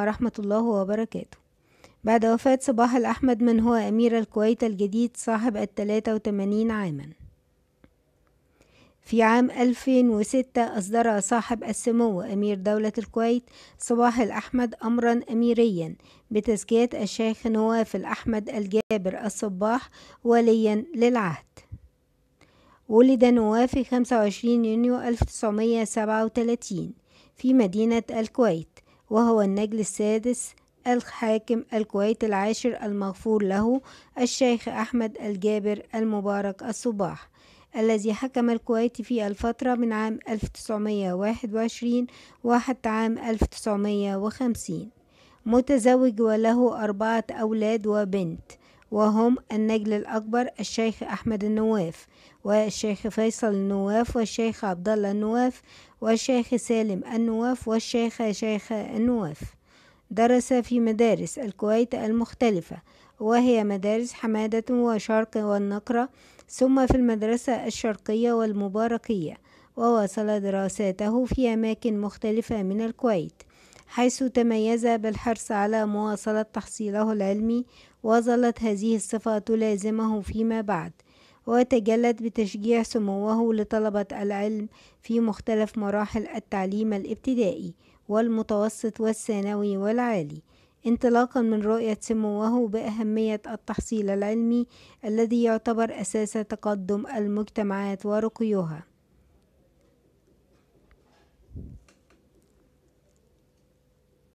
ورحمة الله وبركاته بعد وفاة صباح الأحمد من هو أمير الكويت الجديد صاحب الثلاثة وتمانين عاما في عام 2006 أصدر صاحب السمو أمير دولة الكويت صباح الأحمد أمرا أميريا بتزكية الشيخ نواف الأحمد الجابر الصباح وليا للعهد ولد نواف في 25 يونيو 1937 في مدينة الكويت وهو النجل السادس الحاكم الكويت العاشر المغفور له الشيخ أحمد الجابر المبارك الصباح الذي حكم الكويت في الفترة من عام 1921 وحتى عام 1950 متزوج وله أربعة أولاد وبنت وهم النجل الأكبر الشيخ أحمد النواف والشيخ فيصل النواف والشيخ عبد الله النواف والشيخ سالم النواف والشيخ شيخ النواف درس في مدارس الكويت المختلفة وهي مدارس حمادة وشرق والنقرة ثم في المدرسة الشرقية والمباركية وواصل دراساته في أماكن مختلفة من الكويت حيث تميز بالحرص على مواصلة تحصيله العلمي وظلت هذه الصفة تلازمه فيما بعد وتجلت بتشجيع سموه لطلبة العلم في مختلف مراحل التعليم الابتدائي والمتوسط والثانوي والعالي انطلاقا من رؤية سموه بأهمية التحصيل العلمي الذي يعتبر أساس تقدم المجتمعات ورقيها